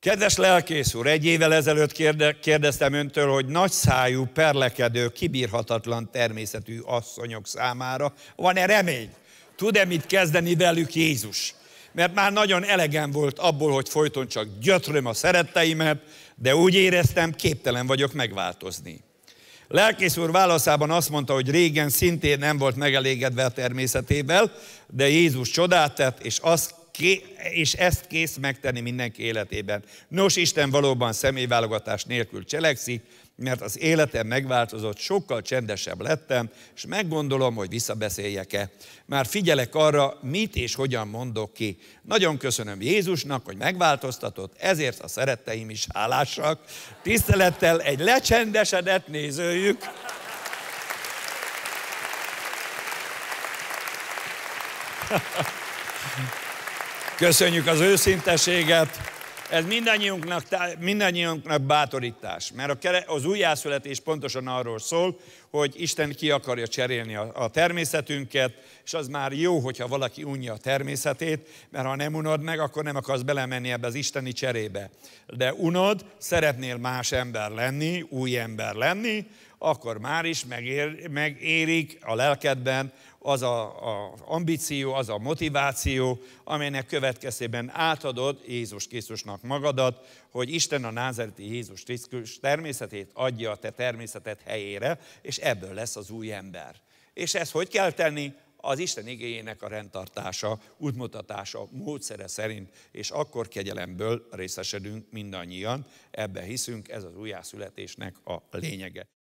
Kedves lelkész úr, egy évvel ezelőtt kérdeztem öntől, hogy nagy szájú, perlekedő, kibírhatatlan természetű asszonyok számára van-e remény? Tud-e mit kezdeni velük Jézus? Mert már nagyon elegem volt abból, hogy folyton csak gyötröm a szeretteimet, de úgy éreztem, képtelen vagyok megváltozni. Lelkész úr válaszában azt mondta, hogy régen szintén nem volt megelégedve a természetével, de Jézus csodát tett, és azt és ezt kész megtenni mindenki életében. Nos, Isten valóban személyválogatás nélkül cselekszik, mert az életem megváltozott, sokkal csendesebb lettem, és meggondolom, hogy visszabeszéljek-e. Már figyelek arra, mit és hogyan mondok ki. Nagyon köszönöm Jézusnak, hogy megváltoztatott, ezért a szeretteim is hálásak. Tisztelettel egy lecsendesedett nézőjük. Ha ha ha. Köszönjük az őszinteséget. Ez mindannyiunknak, mindannyiunknak bátorítás, mert az újjászületés pontosan arról szól, hogy Isten ki akarja cserélni a, a természetünket, és az már jó, hogyha valaki unja a természetét, mert ha nem unod meg, akkor nem akarsz belemenni ebbe az isteni cserébe. De unod, szeretnél más ember lenni, új ember lenni, akkor már is megér, megérik a lelkedben az a ambíció, az a motiváció, amelynek következtében átadod Jézus Krisztusnak magadat, hogy Isten a názereti Jézus Krisztus természetét adja a te természeted helyére, és ebből lesz az új ember. És ezt hogy kell tenni? Az Isten igényének a rendtartása, útmutatása, módszere szerint, és akkor kegyelemből részesedünk mindannyian, ebbe hiszünk, ez az újjászületésnek a lényege.